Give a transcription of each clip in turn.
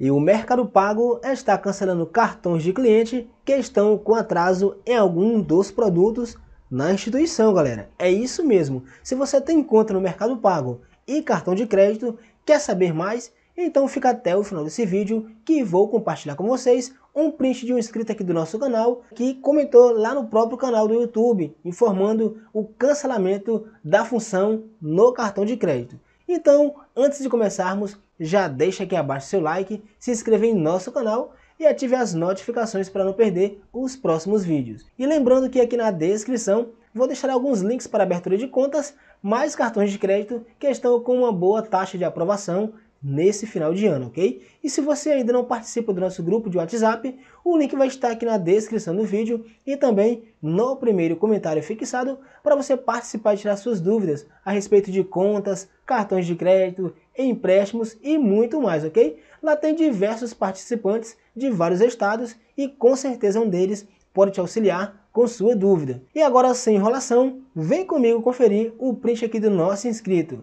E o Mercado Pago está cancelando cartões de cliente que estão com atraso em algum dos produtos na instituição, galera. É isso mesmo. Se você tem conta no Mercado Pago e cartão de crédito, quer saber mais? Então fica até o final desse vídeo que vou compartilhar com vocês um print de um inscrito aqui do nosso canal que comentou lá no próprio canal do YouTube informando o cancelamento da função no cartão de crédito. Então, antes de começarmos, já deixa aqui abaixo seu like, se inscreva em nosso canal e ative as notificações para não perder os próximos vídeos. E lembrando que aqui na descrição vou deixar alguns links para abertura de contas, mais cartões de crédito que estão com uma boa taxa de aprovação nesse final de ano, ok? E se você ainda não participa do nosso grupo de WhatsApp, o link vai estar aqui na descrição do vídeo e também no primeiro comentário fixado para você participar e tirar suas dúvidas a respeito de contas, cartões de crédito, empréstimos e muito mais, ok? Lá tem diversos participantes de vários estados e com certeza um deles pode te auxiliar com sua dúvida. E agora, sem enrolação, vem comigo conferir o print aqui do nosso inscrito.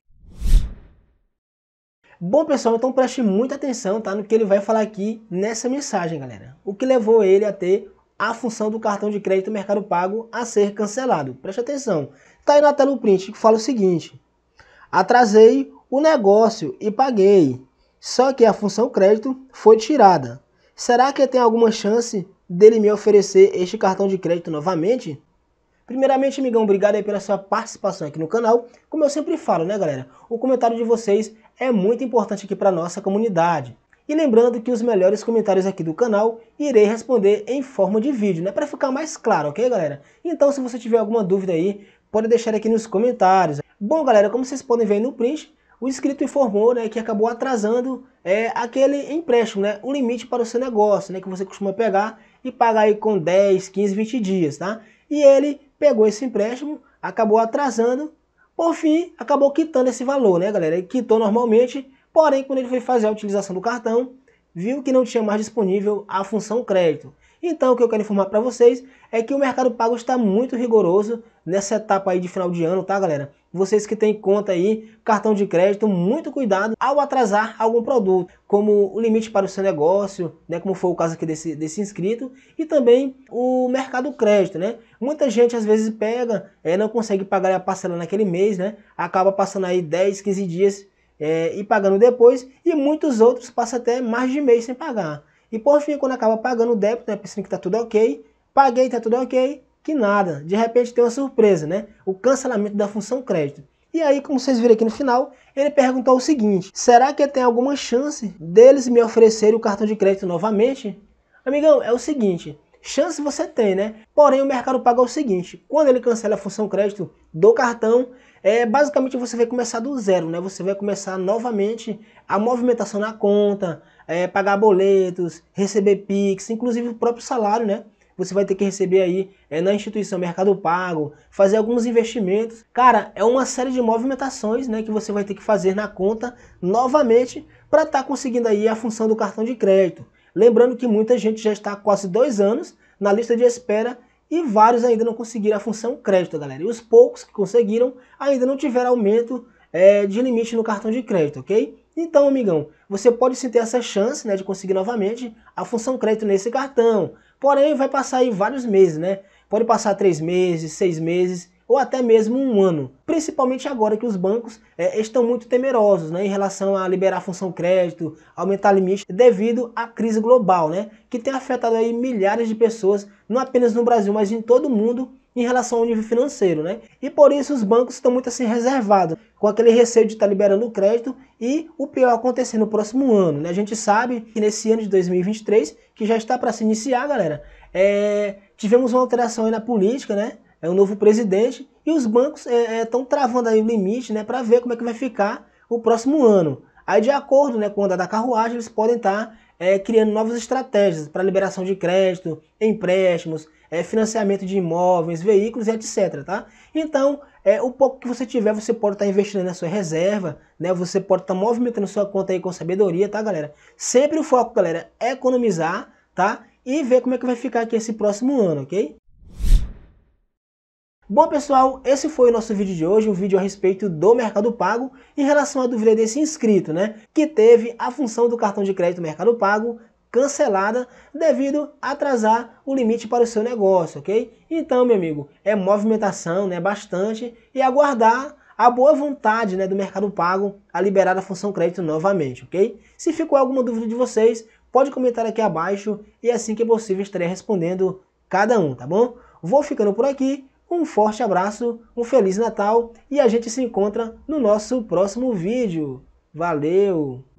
Bom, pessoal, então preste muita atenção tá, no que ele vai falar aqui nessa mensagem, galera. O que levou ele a ter a função do cartão de crédito Mercado Pago a ser cancelado. Preste atenção. Está aí na tela o print que fala o seguinte. Atrasei o negócio e paguei, só que a função crédito foi tirada. Será que tem alguma chance dele me oferecer este cartão de crédito novamente? Primeiramente, amigão, obrigado aí pela sua participação aqui no canal. Como eu sempre falo, né, galera? O comentário de vocês é muito importante aqui para nossa comunidade. E lembrando que os melhores comentários aqui do canal irei responder em forma de vídeo, né? Para ficar mais claro, ok, galera? Então, se você tiver alguma dúvida aí, pode deixar aqui nos comentários. Bom, galera, como vocês podem ver no print, o inscrito informou né, que acabou atrasando é, aquele empréstimo, né? O limite para o seu negócio, né? Que você costuma pegar e pagar aí com 10, 15, 20 dias, tá? E ele pegou esse empréstimo, acabou atrasando por fim, acabou quitando esse valor, né, galera? Ele quitou normalmente, porém, quando ele foi fazer a utilização do cartão, viu que não tinha mais disponível a função crédito. Então, o que eu quero informar para vocês é que o Mercado Pago está muito rigoroso nessa etapa aí de final de ano, tá, galera? Vocês que têm conta aí, cartão de crédito, muito cuidado ao atrasar algum produto, como o limite para o seu negócio, né, como foi o caso aqui desse, desse inscrito, e também o mercado crédito, né? Muita gente às vezes pega, é, não consegue pagar a parcela naquele mês, né? Acaba passando aí 10, 15 dias é, e pagando depois, e muitos outros passam até mais de mês sem pagar. E por fim, quando acaba pagando o débito, né, pensando que tá tudo ok, paguei, tá tudo ok, que nada. De repente tem uma surpresa, né? O cancelamento da função crédito. E aí, como vocês viram aqui no final, ele perguntou o seguinte: será que tem alguma chance deles me oferecerem o cartão de crédito novamente? Amigão, é o seguinte. Chance você tem, né? Porém, o mercado paga o seguinte: quando ele cancela a função crédito do cartão, é, basicamente você vai começar do zero, né? Você vai começar novamente a movimentação na conta, é, pagar boletos, receber PIX, inclusive o próprio salário, né? você vai ter que receber aí é, na instituição Mercado Pago, fazer alguns investimentos. Cara, é uma série de movimentações né, que você vai ter que fazer na conta novamente para estar tá conseguindo aí a função do cartão de crédito. Lembrando que muita gente já está há quase dois anos na lista de espera e vários ainda não conseguiram a função crédito, galera. E os poucos que conseguiram ainda não tiveram aumento é, de limite no cartão de crédito, ok? Então, amigão, você pode sim ter essa chance né, de conseguir novamente a função crédito nesse cartão. Porém, vai passar aí vários meses, né? Pode passar três meses, seis meses ou até mesmo um ano. Principalmente agora que os bancos é, estão muito temerosos né, em relação a liberar a função crédito, aumentar limite devido à crise global, né? Que tem afetado aí milhares de pessoas, não apenas no Brasil, mas em todo o mundo em relação ao nível financeiro, né? E por isso os bancos estão muito assim reservados, com aquele receio de estar tá liberando o crédito e o pior acontecer no próximo ano, né? A gente sabe que nesse ano de 2023, que já está para se iniciar, galera, é... tivemos uma alteração na política, né? É um novo presidente e os bancos estão é, é, travando aí o limite, né? Para ver como é que vai ficar o próximo ano. Aí, de acordo né, com o andar da carruagem, eles podem estar tá, é, criando novas estratégias para liberação de crédito, empréstimos, é, financiamento de imóveis, veículos e etc. Tá? Então, é, o pouco que você tiver, você pode estar tá investindo na sua reserva, né? Você pode estar tá movimentando sua conta aí com sabedoria, tá, galera? Sempre o foco, galera, é economizar, tá? E ver como é que vai ficar aqui esse próximo ano, ok? Bom pessoal, esse foi o nosso vídeo de hoje, um vídeo a respeito do Mercado Pago em relação à dúvida desse inscrito, né? Que teve a função do cartão de crédito Mercado Pago cancelada devido a atrasar o limite para o seu negócio, ok? Então, meu amigo, é movimentação, né, bastante, e aguardar a boa vontade né, do mercado pago a liberar a função crédito novamente, ok? Se ficou alguma dúvida de vocês, pode comentar aqui abaixo e é assim que é possível estarei respondendo cada um, tá bom? Vou ficando por aqui, um forte abraço, um Feliz Natal e a gente se encontra no nosso próximo vídeo. Valeu!